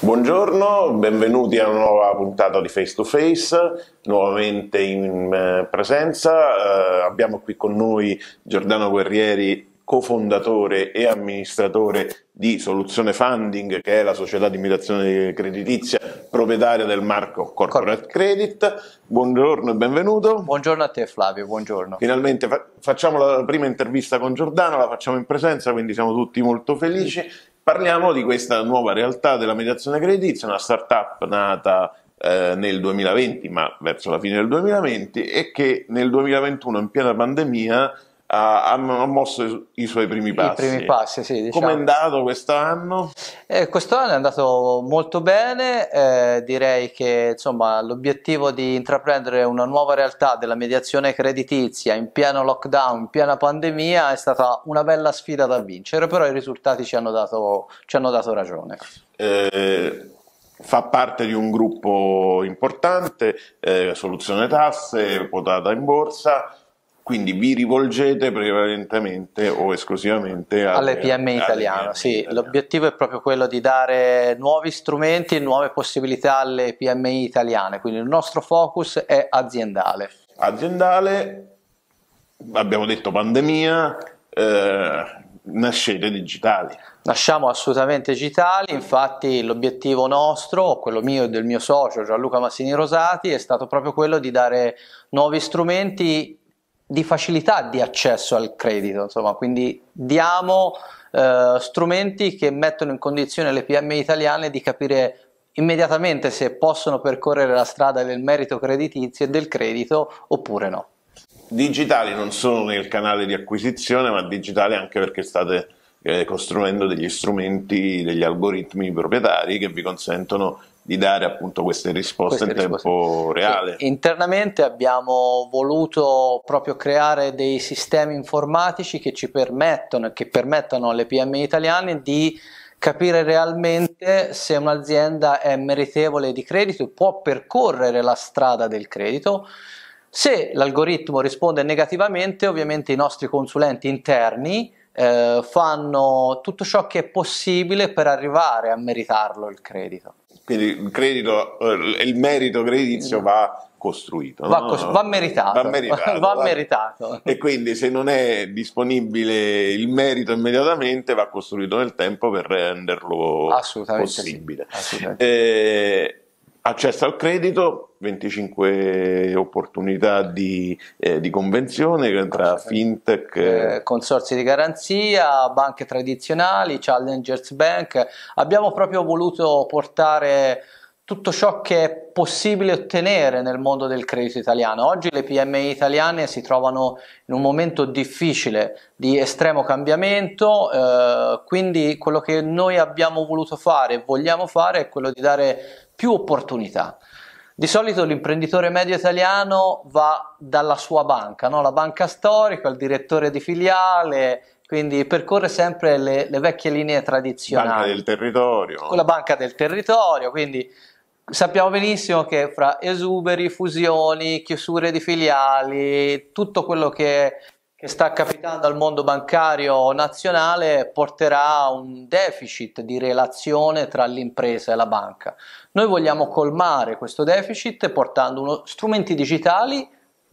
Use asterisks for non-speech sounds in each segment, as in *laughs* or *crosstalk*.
Buongiorno, benvenuti a una nuova puntata di Face to Face, nuovamente in eh, presenza. Eh, abbiamo qui con noi Giordano Guerrieri, cofondatore e amministratore di Soluzione Funding, che è la società di imitazione creditizia proprietaria del marco Corporate Credit. Buongiorno e benvenuto. Buongiorno a te Flavio, buongiorno. Finalmente fa- facciamo la prima intervista con Giordano, la facciamo in presenza, quindi siamo tutti molto felici Parliamo di questa nuova realtà della mediazione creditizia, una startup nata eh, nel 2020, ma verso la fine del 2020, e che nel 2021, in piena pandemia, hanno mosso i suoi primi passi. I primi passi, sì. Diciamo. Come è diciamo. andato quest'anno? Eh, quest'anno è andato molto bene, eh, direi che insomma, l'obiettivo di intraprendere una nuova realtà della mediazione creditizia in pieno lockdown, in piena pandemia, è stata una bella sfida da vincere, però i risultati ci hanno dato, ci hanno dato ragione. Eh fa parte di un gruppo importante, eh, Soluzione Tasse, quotata in borsa, quindi vi rivolgete prevalentemente o esclusivamente alle, alle PM italiane. Alle sì, italiano. l'obiettivo è proprio quello di dare nuovi strumenti e nuove possibilità alle PMI italiane, quindi il nostro focus è aziendale. Aziendale, abbiamo detto pandemia, eh, nascete digitali. Nasciamo assolutamente digitali, infatti l'obiettivo nostro, quello mio e del mio socio Gianluca Massini Rosati, è stato proprio quello di dare nuovi strumenti di facilità di accesso al credito, insomma, quindi diamo eh, strumenti che mettono in condizione le PMI italiane di capire immediatamente se possono percorrere la strada del merito creditizio e del credito oppure no. Digitali non solo nel canale di acquisizione, ma digitali anche perché state eh, costruendo degli strumenti, degli algoritmi proprietari che vi consentono di dare appunto queste risposte queste in risposte. tempo reale. Sì, internamente abbiamo voluto proprio creare dei sistemi informatici che ci permettono, che permettano alle PMI italiane di capire realmente se un'azienda è meritevole di credito, può percorrere la strada del credito. Se l'algoritmo risponde negativamente, ovviamente i nostri consulenti interni eh, fanno tutto ciò che è possibile per arrivare a meritarlo il credito. Quindi il, credito, eh, il merito creditizio mm. va costruito. Va, no? va, meritato, va, meritato, *laughs* va, meritato. E quindi se non è disponibile il merito immediatamente va costruito nel tempo per renderlo assolutamente possibile. Sì, assolutamente. Eh, accesso al credito, 25 opportunità di, eh, di convenzione tra fintech, eh, consorzi di garanzia, banche tradizionali, challengers bank. Abbiamo proprio voluto portare tutto ciò che è possibile ottenere nel mondo del credito italiano. Oggi le PMI italiane si trovano in un momento difficile di estremo cambiamento, eh, quindi quello che noi abbiamo voluto fare e vogliamo fare è quello di dare più opportunità. Di solito l'imprenditore medio italiano va dalla sua banca, no? la banca storica, il direttore di filiale, quindi percorre sempre le, le vecchie linee tradizionali. Banca del territorio. Con la banca del territorio, quindi Sappiamo benissimo che fra esuberi, fusioni, chiusure di filiali, tutto quello che, che sta capitando al mondo bancario nazionale porterà a un deficit di relazione tra l'impresa e la banca. Noi vogliamo colmare questo deficit portando uno, strumenti digitali.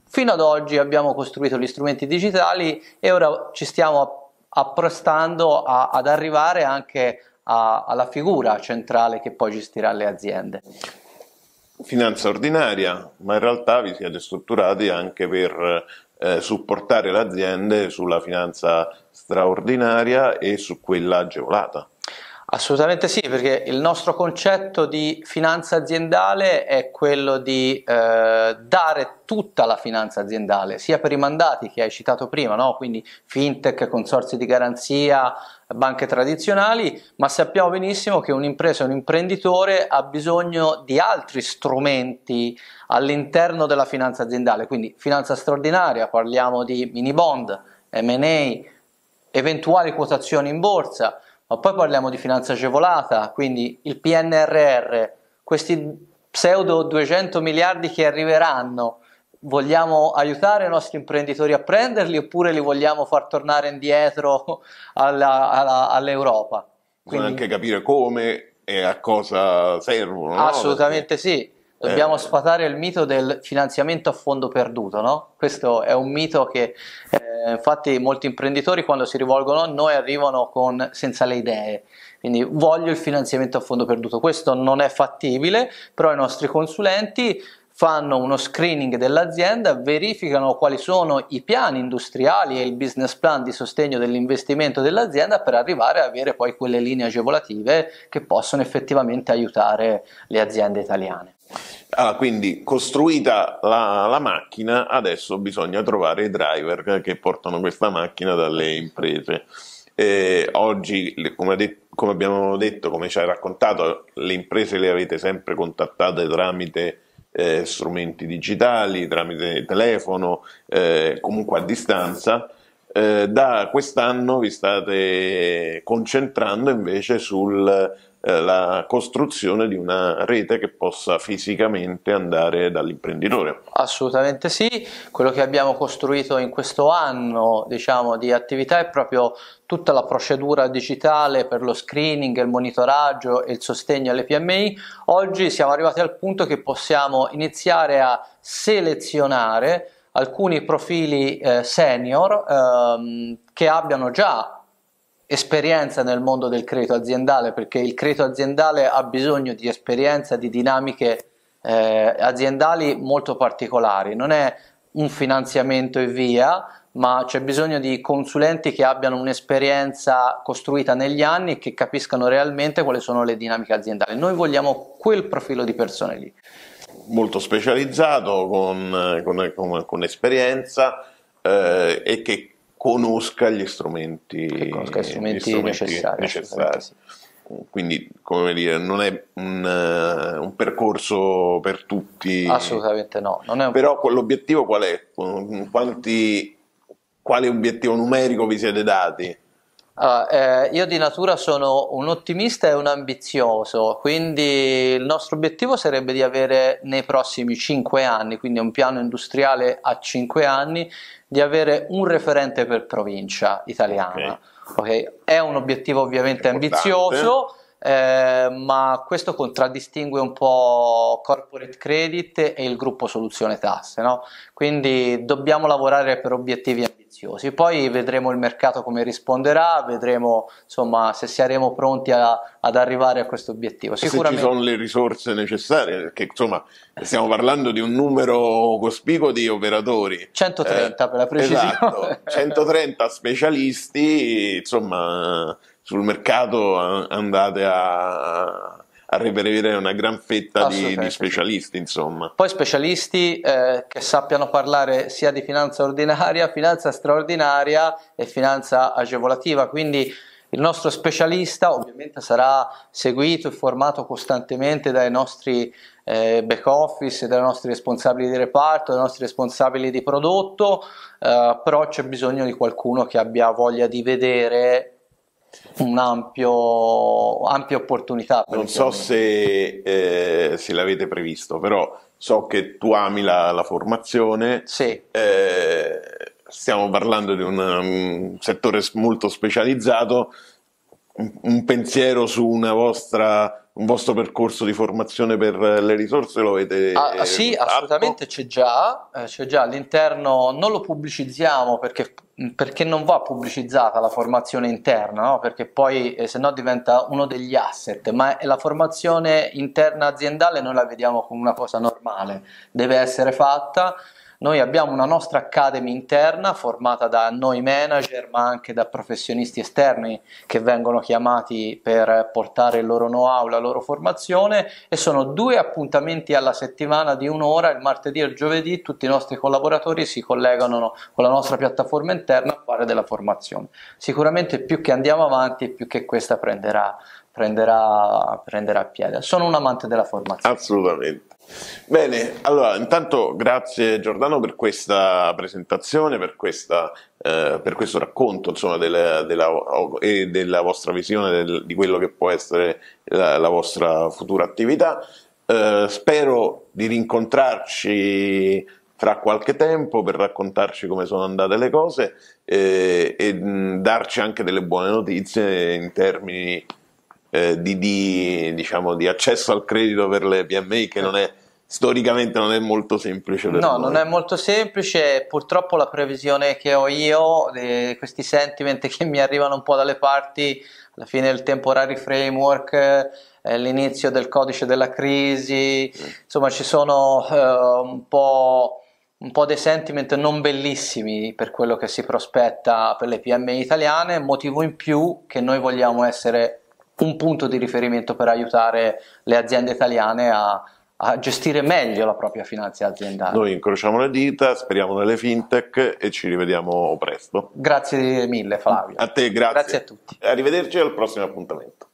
Fino ad oggi abbiamo costruito gli strumenti digitali e ora ci stiamo apprestando a, ad arrivare anche a, alla figura centrale che poi gestirà le aziende. Finanza ordinaria, ma in realtà vi siete strutturati anche per eh, supportare le aziende sulla finanza straordinaria e su quella agevolata. Assolutamente sì, perché il nostro concetto di finanza aziendale è quello di eh, dare tutta la finanza aziendale, sia per i mandati che hai citato prima, no? quindi fintech, consorzi di garanzia, banche tradizionali, ma sappiamo benissimo che un'impresa, un imprenditore ha bisogno di altri strumenti all'interno della finanza aziendale, quindi finanza straordinaria, parliamo di mini bond, MA, eventuali quotazioni in borsa ma poi parliamo di finanza agevolata, quindi il PNRR, questi pseudo 200 miliardi che arriveranno, vogliamo aiutare i nostri imprenditori a prenderli oppure li vogliamo far tornare indietro *laughs* alla, alla, all'Europa? Quindi, Bisogna anche capire come e a cosa servono. Assolutamente no? Perché... sì, Dobbiamo eh. sfatare il mito del finanziamento a fondo perduto, no? Questo è un mito che eh, infatti molti imprenditori quando si rivolgono a noi arrivano con, senza le idee. Quindi voglio il finanziamento a fondo perduto. Questo non è fattibile, però i nostri consulenti fanno uno screening dell'azienda, verificano quali sono i piani industriali e il business plan di sostegno dell'investimento dell'azienda per arrivare ad avere poi quelle linee agevolative che possono effettivamente aiutare le aziende italiane. Allora, ah, quindi costruita la, la, macchina, adesso bisogna trovare i driver che portano questa macchina dalle imprese. Eh, oggi, come, de- come, abbiamo detto, come ci hai raccontato, le imprese le avete sempre contattate tramite eh, strumenti digitali, tramite telefono, eh, comunque a distanza. Eh, da quest'anno vi state concentrando invece sul eh, la costruzione di una rete che possa fisicamente andare dall'imprenditore. Assolutamente sì, quello che abbiamo costruito in questo anno diciamo, di attività è proprio tutta la procedura digitale per lo screening, il monitoraggio e il sostegno alle PMI. Oggi siamo arrivati al punto che possiamo iniziare a selezionare alcuni profili eh, senior ehm, che abbiano già esperienza nel mondo del credito aziendale, perché il credito aziendale ha bisogno di esperienza, di dinamiche eh, aziendali molto particolari, non è un finanziamento e via, ma c'è bisogno di consulenti che abbiano un'esperienza costruita negli anni e che capiscano realmente quali sono le dinamiche aziendali. Noi vogliamo quel profilo di persone lì. Molto specializzato, con, eh, con, con, con esperienza eh, e che conosca gli strumenti, conosca strumenti, gli strumenti necessari. necessari. Sì. Quindi, come dire, non è un, eh, un, percorso per tutti. Assolutamente no. Non è un... Però l'obiettivo qual è? Quanti, quale obiettivo numerico vi siete dati? Ah, eh, io di natura sono un ottimista e un ambizioso, quindi il nostro obiettivo sarebbe di avere nei prossimi 5 anni, quindi un piano industriale a 5 anni, di avere un referente per provincia italiana. Okay. Okay? È un obiettivo ovviamente ambizioso. Eh, ma questo contraddistingue un po' corporate credit e il gruppo soluzione tasse, no? quindi dobbiamo lavorare per obiettivi ambiziosi ambiziosi. Poi vedremo il mercato come risponderà, vedremo insomma, se saremo pronti a, ad arrivare a questo obiettivo. Sicuramente... Se ci sono le risorse necessarie, perché insomma stiamo parlando di un numero cospicuo di operatori. 130 eh, per la precisione. Esatto, 130 *laughs* specialisti, insomma sul mercato andate a a reperire una gran fetta di, di, specialisti, insomma. Poi specialisti eh, che sappiano parlare sia di finanza ordinaria, *laughs* finanza straordinaria e finanza agevolativa, quindi il nostro specialista ovviamente sarà seguito e formato costantemente dai nostri eh, back office, dai nostri responsabili di reparto, dai nostri responsabili di prodotto, eh, però c'è bisogno di qualcuno che abbia voglia di vedere un'ampia opportunità. non so se, eh, se, l'avete previsto, però so che tu ami la, la formazione. Sì. Eh, stiamo parlando di un, un settore molto specializzato. Un, un pensiero su una vostra un vostro percorso di formazione per le risorse lo avete ah, ah sì ehm, fatto? assolutamente c'è già, eh, c'è già all'interno non lo pubblicizziamo perché, perché non va pubblicizzata la formazione interna no? perché poi eh, se no diventa uno degli asset ma la formazione interna aziendale noi la vediamo come una cosa normale deve essere fatta noi abbiamo una nostra academy interna formata da noi manager ma anche da professionisti esterni che vengono chiamati per portare il loro know-how, la loro formazione e sono due appuntamenti alla settimana di un'ora, il martedì e il giovedì, tutti i nostri collaboratori si collegano con la nostra piattaforma interna a fare della formazione. Sicuramente più che andiamo avanti più che questa prenderà, prenderà, prenderà piede. Sono un amante della formazione. Assolutamente. Bene, allora intanto grazie Giordano per questa presentazione, per, questa, eh, per questo racconto insomma, della, della, e della vostra visione del, di quello che può essere la, la vostra futura attività. Eh, spero di rincontrarci fra qualche tempo per raccontarci come sono andate le cose eh, e mh, mm, darci anche delle buone notizie in termini eh, di, di, diciamo, di, accesso al credito per le PMI che non è, storicamente non è molto semplice. no, noi. non è molto semplice, purtroppo la previsione che ho io, eh, questi sentimenti *laughs* che mi arrivano un po' dalle parti, alla fine del temporary framework eh, l'inizio del codice della crisi, insomma ci sono uh, un, po', un, po', dei sentiment non bellissimi per quello che si prospetta per le PMI italiane, motivo in più che noi vogliamo essere un punto di riferimento per aiutare le aziende italiane a, a gestire meglio la propria finanza aziendale. Noi incrociamo le dita, speriamo nelle fintech e ci rivediamo presto. Grazie mille Flavio. A te, grazie. Grazie a tutti. Arrivederci al prossimo appuntamento.